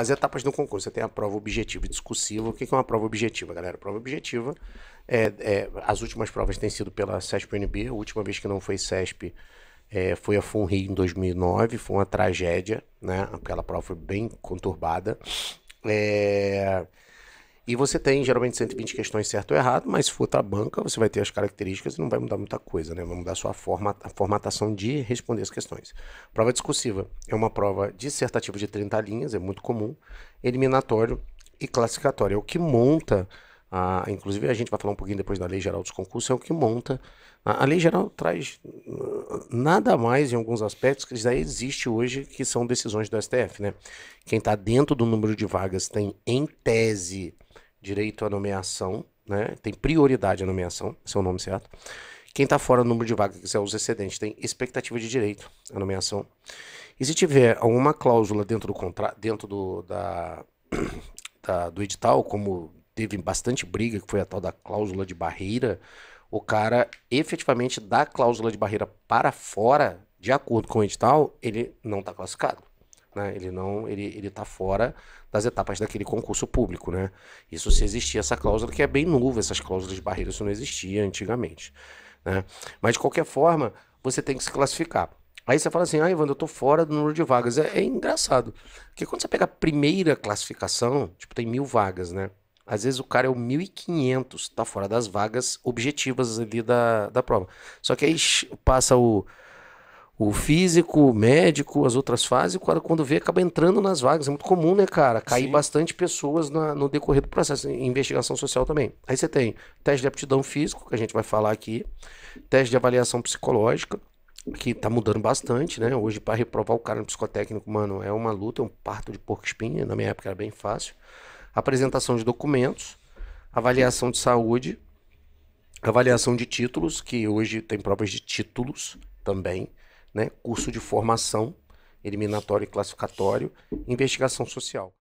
as etapas do concurso, você tem a prova objetiva e discursiva. O que é uma prova objetiva, galera? Prova objetiva, é, é, as últimas provas têm sido pela CESP-UNB, a última vez que não foi CESP é, foi a FUNRI em 2009, foi uma tragédia, né? Aquela prova foi bem conturbada. É... E você tem geralmente 120 questões certo ou errado, mas se for para a banca, você vai ter as características e não vai mudar muita coisa, né? Vai mudar a sua forma, a formatação de responder as questões. Prova discursiva é uma prova dissertativa de 30 linhas, é muito comum, eliminatório e classificatório. É o que monta, a, inclusive a gente vai falar um pouquinho depois da Lei Geral dos Concursos, é o que monta. A, a Lei Geral traz hum, nada mais em alguns aspectos que já existe hoje, que são decisões do STF, né? Quem está dentro do número de vagas tem, em tese, direito à nomeação, né? Tem prioridade à nomeação, seu é o nome certo. Quem está fora do número de vagas, que é os excedentes, tem expectativa de direito à nomeação. E se tiver alguma cláusula dentro do contrato, dentro do, da, da, do edital, como teve bastante briga, que foi a tal da cláusula de barreira, o cara efetivamente dá a cláusula de barreira para fora, de acordo com o edital, ele não está classificado. Né? Ele não, ele ele está fora das etapas daquele concurso público, né? Isso se existia essa cláusula que é bem nova, essas cláusulas de barreira isso não existia antigamente, né? Mas de qualquer forma você tem que se classificar. Aí você fala assim, ah, Evandro, eu tô fora do número de vagas. É, é engraçado. Porque quando você pega a primeira classificação, tipo, tem mil vagas, né? Às vezes o cara é o 1.500, tá fora das vagas objetivas ali da, da prova. Só que aí passa o o físico, o médico, as outras fases, quando vê acaba entrando nas vagas. É muito comum, né, cara? Cair Sim. bastante pessoas na, no decorrer do processo. Investigação social também. Aí você tem teste de aptidão físico, que a gente vai falar aqui, teste de avaliação psicológica, que tá mudando bastante, né? Hoje, para reprovar o cara no psicotécnico, mano, é uma luta, é um parto de porco espinha. Na minha época era bem fácil. Apresentação de documentos, avaliação de saúde, avaliação de títulos, que hoje tem provas de títulos também né, curso de formação, eliminatório e classificatório, investigação social.